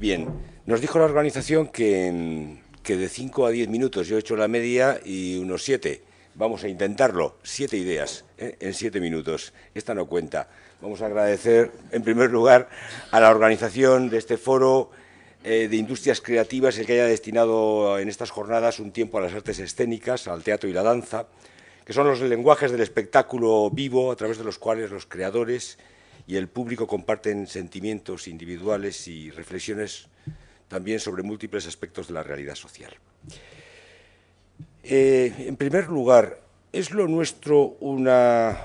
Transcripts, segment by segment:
Bien, nos dijo la organización que, mm, de 5 a 10 minutos, yo he hecho la media y unos 7. Vamos a intentarlo, siete ideas ¿eh? en siete minutos. Esta no cuenta. Vamos a agradecer, en primer lugar, a la organización de este foro eh, de industrias creativas, el que haya destinado en estas jornadas un tiempo a las artes escénicas, al teatro y la danza, que son los lenguajes del espectáculo vivo a través de los cuales los creadores y el público comparten sentimientos individuales y reflexiones también sobre múltiples aspectos de la realidad social. Eh, en primer lugar, ¿es lo nuestro una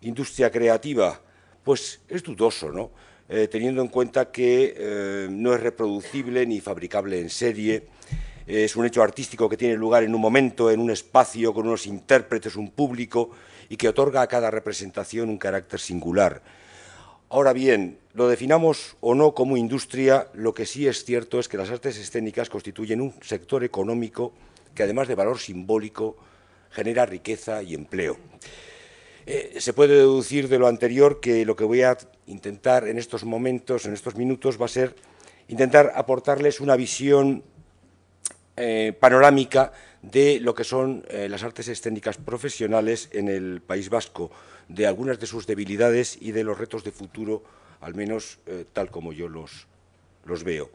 industria creativa? Pues es dudoso, ¿no? Eh, teniendo en cuenta que eh, no es reproducible ni fabricable en serie. Es un hecho artístico que tiene lugar en un momento, en un espacio, con unos intérpretes, un público, y que otorga a cada representación un carácter singular. Ahora bien, lo definamos o no como industria, lo que sí es cierto es que las artes escénicas constituyen un sector económico que además de valor simbólico genera riqueza y empleo. Eh, se puede deducir de lo anterior que lo que voy a intentar en estos momentos, en estos minutos, va a ser intentar aportarles una visión eh, panorámica de lo que son eh, las artes escénicas profesionales en el País Vasco, de algunas de sus debilidades y de los retos de futuro, al menos eh, tal como yo los, los veo.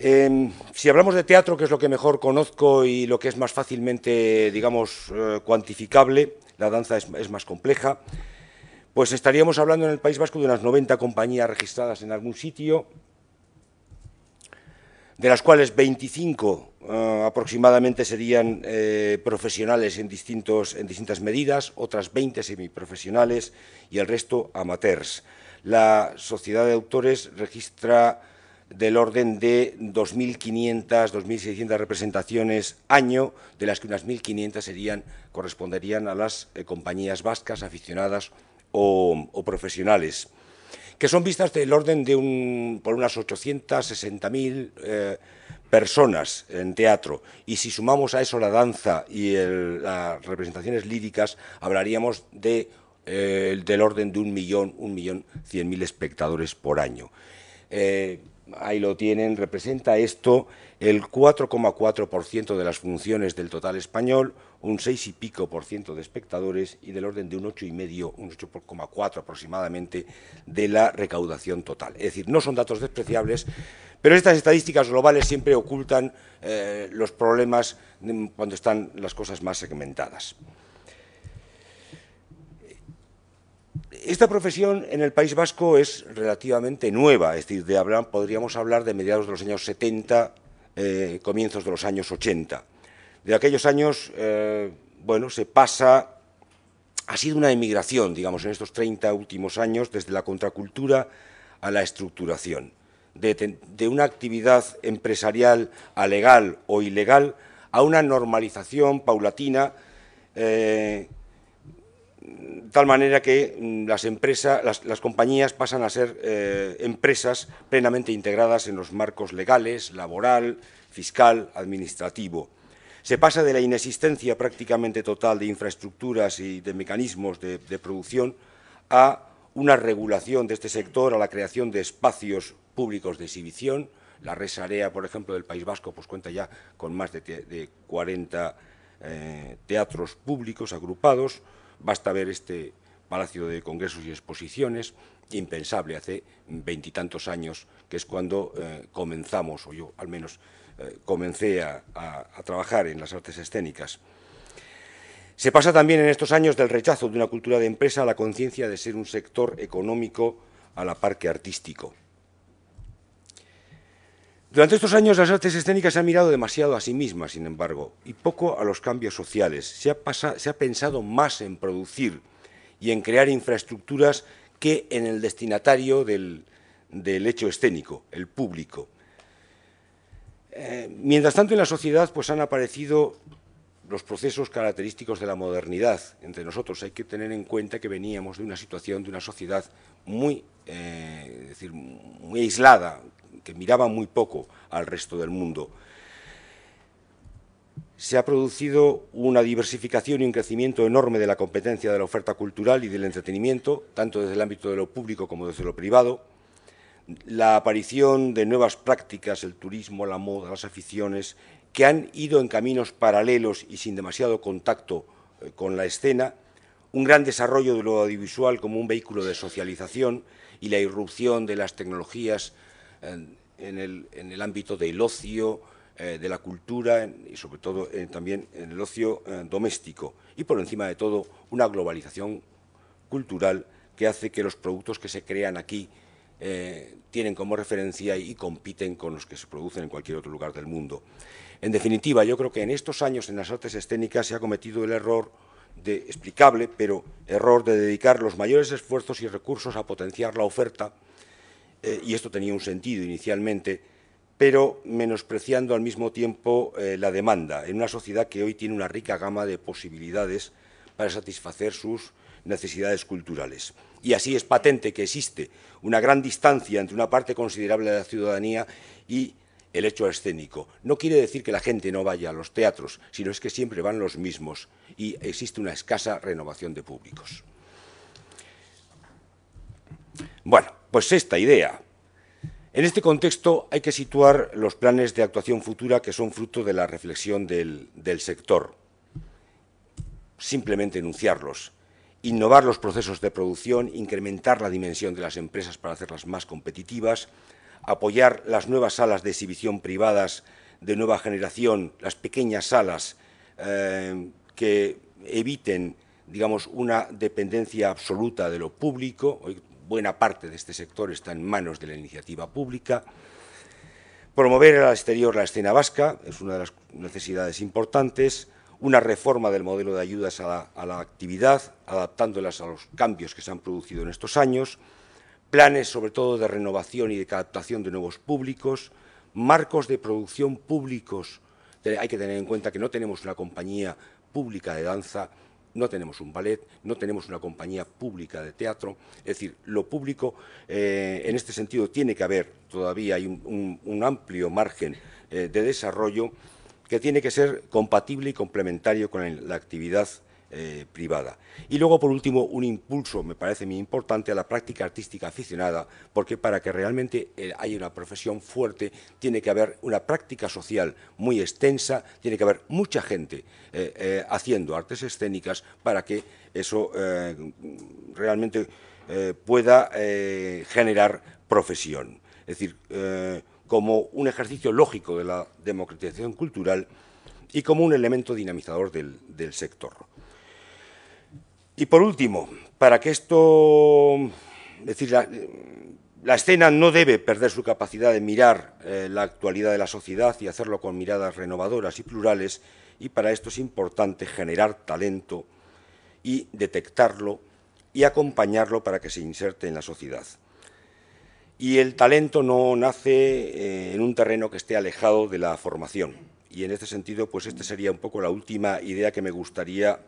Em, si hablamos de teatro, que es lo que mejor conozco y lo que es más fácilmente, digamos, eh, cuantificable, la danza es, es más compleja, pues estaríamos hablando en el País Vasco de unas 90 compañías registradas en algún sitio, de las cuales 25 ah, aproximadamente serían eh, profesionales en, distintos, en distintas medidas, otras 20 semiprofesionales y el resto amateurs. La sociedad de autores registra del orden de 2.500, 2.600 representaciones año, de las que unas 1.500 serían, corresponderían a las eh, compañías vascas, aficionadas o profesionales que son vistas del orden de un, por unas 860.000 eh, personas en teatro. Y si sumamos a eso la danza y las representaciones líricas, hablaríamos de, eh, del orden de un millón, un millón cien mil espectadores por año. Eh, ahí lo tienen, representa esto el 4,4% de las funciones del total español, un 6 y pico por ciento de espectadores y del orden de un medio, un 8,4 aproximadamente de la recaudación total. Es decir, no son datos despreciables, pero estas estadísticas globales siempre ocultan eh, los problemas mm, cuando están las cosas más segmentadas. Esta profesión en el País Vasco es relativamente nueva, es decir, de podríamos hablar de mediados de los años 70, eh, comienzos de los años 80. De aquellos años, eh, bueno, se pasa, ha sido una emigración, digamos, en estos 30 últimos años, desde la contracultura a la estructuración, de, una actividad empresarial a legal o ilegal a una normalización paulatina eh, tal manera que mm, las empresas, las, compañías pasan a ser eh, empresas plenamente integradas en los marcos legales, laboral, fiscal, administrativo. Se pasa de la inexistencia prácticamente total de infraestructuras y de mecanismos de, producción a una regulación de este sector, a la creación de espacios públicos de exhibición. La Res Area, por ejemplo, del País Vasco, pues cuenta ya con más de, 40 eh, teatros públicos agrupados. Basta ver este Palacio de Congresos y Exposiciones, impensable hace veintitantos años, que es cuando eh, comenzamos, o yo al menos eh, comencé a, a trabajar en las artes escénicas. Se pasa también en estos años del rechazo de una cultura de empresa a la conciencia de ser un sector económico a la par que artístico. Durante estos años las artes escénicas se han mirado demasiado a sí mismas, sin embargo, y poco a los cambios sociales. Se ha, pensado más en producir y en crear infraestructuras que en el destinatario del, hecho escénico, el público. Eh, mientras tanto, en la sociedad pues, han aparecido los procesos característicos de la modernidad. Entre nosotros hay que tener en cuenta que veníamos de una situación, de una sociedad muy, eh, decir, muy aislada, que miraba muy poco al resto del mundo. Se ha producido una diversificación y un crecimiento enorme de la competencia de la oferta cultural y del entretenimiento, tanto desde el ámbito de lo público como desde lo privado. La aparición de nuevas prácticas, el turismo, la moda, las aficiones, que han ido en caminos paralelos y sin demasiado contacto eh, con la escena, un gran desarrollo de lo audiovisual como un vehículo de socialización y la irrupción de las tecnologías en, el, ámbito del ocio, eh, de la cultura y sobre todo eh, también en el ocio eh, doméstico. Y por encima de todo, una globalización cultural que hace que los productos que se crean aquí tienen como referencia y, y compiten con los que se producen en cualquier otro lugar del mundo. En definitiva, yo creo que en estos años en las artes escénicas se ha cometido el error de, explicable, pero error de dedicar los mayores esfuerzos y recursos a potenciar la oferta eh, y esto tenía un sentido inicialmente, pero menospreciando al mismo tiempo eh, la demanda, en una sociedad que hoy tiene una rica gama de posibilidades para satisfacer sus necesidades culturales. Y así es patente que existe una gran distancia entre una parte considerable de la ciudadanía y el hecho escénico. No quiere decir que la gente no vaya a los teatros, sino es que siempre van los mismos y existe una escasa renovación de públicos. Bueno, pues esta idea. En este contexto hay que situar los planes de actuación futura que son fruto de la reflexión del, sector. Simplemente enunciarlos. Innovar los procesos de producción, incrementar la dimensión de las empresas para hacerlas más competitivas, apoyar las nuevas salas de exhibición privadas de nueva generación, las pequeñas salas eh, que eviten, digamos, una dependencia absoluta de lo público buena parte de este sector está en manos de la iniciativa pública. Promover al exterior la escena vasca es una de las necesidades importantes. Una reforma del modelo de ayudas a la, actividad, adaptándolas a los cambios que se han producido en estos años. Planes, sobre todo, de renovación y de adaptación de nuevos públicos. Marcos de producción públicos. Hay que tener en cuenta que no tenemos una compañía pública de danza no tenemos un ballet, no tenemos una compañía pública de teatro, es decir, lo público eh, en este sentido tiene que haber, todavía hay un, amplio margen eh, de desarrollo que tiene que ser compatible y complementario con la actividad eh, privada. Y luego, por último, un impulso, me parece muy importante, a la práctica artística aficionada, porque para que realmente eh, haya una profesión fuerte, tiene que haber una práctica social muy extensa, tiene que haber mucha gente eh, haciendo artes escénicas para que eso realmente pueda generar profesión. Es decir, como un ejercicio lógico de la democratización cultural y como un elemento dinamizador del sector. Y por último, para que esto, es decir, la, escena no debe perder su capacidad de mirar eh, la actualidad de la sociedad y hacerlo con miradas renovadoras y plurales, y para esto es importante generar talento y detectarlo y acompañarlo para que se inserte en la sociedad. Y el talento no nace eh, en un terreno que esté alejado de la formación. Y en este sentido, pues esta sería un poco la última idea que me gustaría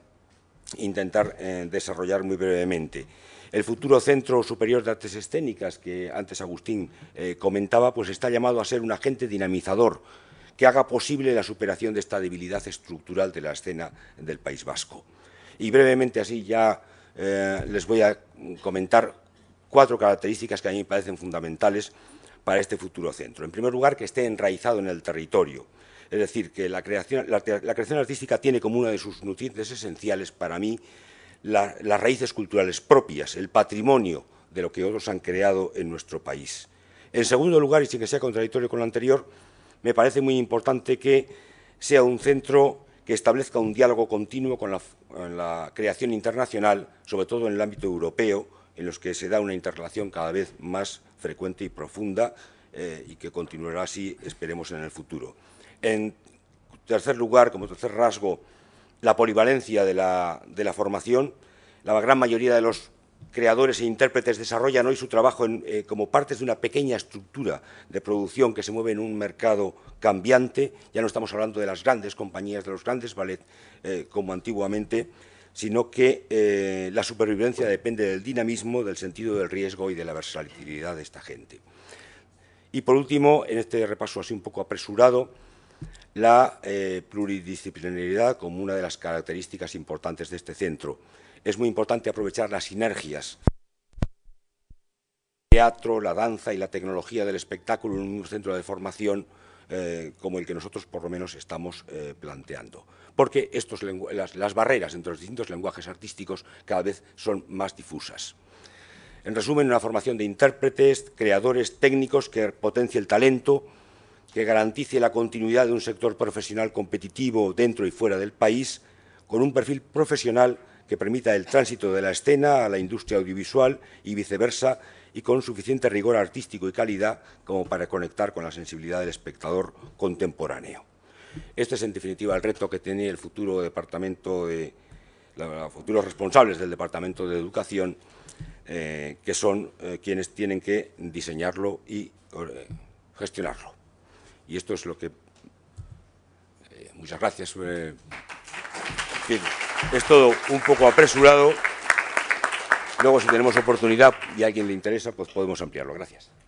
intentar eh, desarrollar muy brevemente. El futuro Centro Superior de Artes Escénicas, que antes Agustín eh, comentaba, pues está llamado a ser un agente dinamizador que haga posible la superación de esta debilidad estructural de la escena del País Vasco. Y brevemente así ya eh, les voy a comentar cuatro características que a mí me parecen fundamentales para este futuro centro. En primer lugar, que esté enraizado en el territorio. Es decir, que la creación, artística tiene como una de sus nutrientes esenciales para mí las raíces culturales propias, el patrimonio de lo que otros han creado en nuestro país. En segundo lugar, y sin que sea contradictorio con lo anterior, me parece muy importante que sea un centro que establezca un diálogo continuo con la, con la, creación internacional, sobre todo en el ámbito europeo, en los que se da una interrelación cada vez más frecuente y profunda eh, y que continuará así, esperemos, en el futuro. En tercer lugar, como tercer rasgo, la polivalencia de la, formación. La gran mayoría de los creadores e intérpretes desarrollan hoy su trabajo eh, como partes de una pequeña estructura de producción que se mueve en un mercado cambiante. Ya no estamos hablando de las grandes compañías, de los grandes ballet eh, como antiguamente, sino que la supervivencia depende del dinamismo, del sentido del riesgo y de la versatilidad de esta gente. Y por último, en este repaso así un poco apresurado, la eh, pluridisciplinaridad como una de las características importantes de este centro. Es muy importante aprovechar las sinergias. El teatro, la danza y la tecnología del espectáculo en un centro de formación eh, como el que nosotros por lo menos estamos eh, planteando. Porque las barreras entre los distintos lenguajes artísticos cada vez son más difusas. En resumen, una formación de intérpretes, creadores técnicos que potencie el talento, que garantice la continuidad de un sector profesional competitivo dentro y fuera del país, con un perfil profesional que permita el tránsito de la escena a la industria audiovisual y viceversa, y con suficiente rigor artístico y calidad como para conectar con la sensibilidad del espectador contemporáneo. Este es en definitiva el reto que tiene el futuro departamento de los futuros responsables del Departamento de Educación eh, que son eh, quienes tienen que diseñarlo y eh, gestionarlo. Y esto es lo que... muchas gracias. es todo un poco apresurado. Luego, si tenemos oportunidad y a alguien le interesa, pues podemos ampliarlo. Gracias.